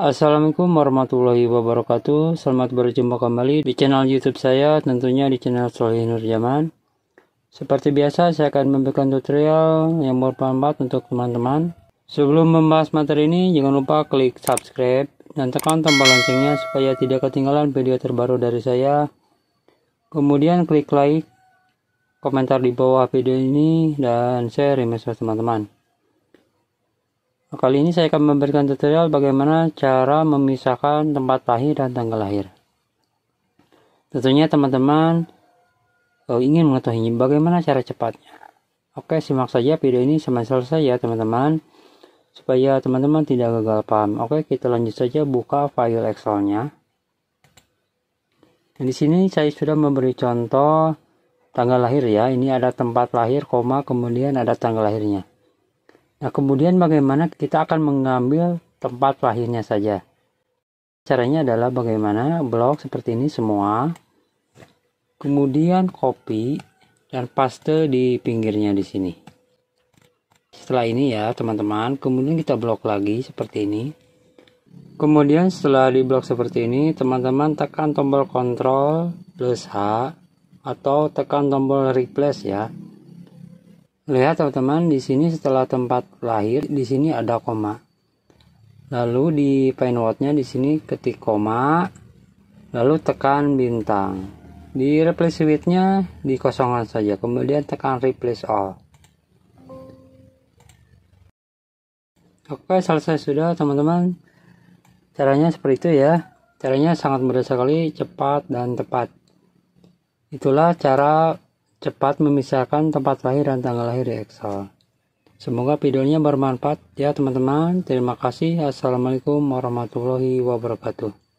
Assalamualaikum warahmatullahi wabarakatuh Selamat berjumpa kembali di channel youtube saya Tentunya di channel Solih Jaman. Seperti biasa saya akan memberikan tutorial yang bermanfaat untuk teman-teman Sebelum membahas materi ini jangan lupa klik subscribe Dan tekan tombol loncengnya supaya tidak ketinggalan video terbaru dari saya Kemudian klik like komentar di bawah video ini dan share di medsos teman-teman Nah, kali ini saya akan memberikan tutorial bagaimana cara memisahkan tempat lahir dan tanggal lahir. Tentunya teman-teman eh, ingin mengetahui bagaimana cara cepatnya. Oke, simak saja video ini sampai selesai ya teman-teman. Supaya teman-teman tidak gagal paham. Oke, kita lanjut saja buka file Excel-nya. Nah, di sini saya sudah memberi contoh tanggal lahir ya. Ini ada tempat lahir, koma, kemudian ada tanggal lahirnya. Nah, kemudian bagaimana kita akan mengambil tempat lahirnya saja? Caranya adalah bagaimana blok seperti ini semua, kemudian copy dan paste di pinggirnya di sini. Setelah ini ya, teman-teman, kemudian kita blok lagi seperti ini. Kemudian setelah di blok seperti ini, teman-teman tekan tombol Ctrl plus H atau tekan tombol replace ya Lihat teman-teman, di sini setelah tempat lahir, di sini ada koma. Lalu di pinewordnya di sini ketik koma, lalu tekan bintang. Di replace widthnya kosongan saja, kemudian tekan replace all. Oke, selesai sudah teman-teman. Caranya seperti itu ya. Caranya sangat mudah sekali, cepat dan tepat. Itulah cara cepat memisahkan tempat lahir dan tanggal lahir di Excel. Semoga videonya bermanfaat ya teman-teman. Terima kasih. Assalamualaikum warahmatullahi wabarakatuh.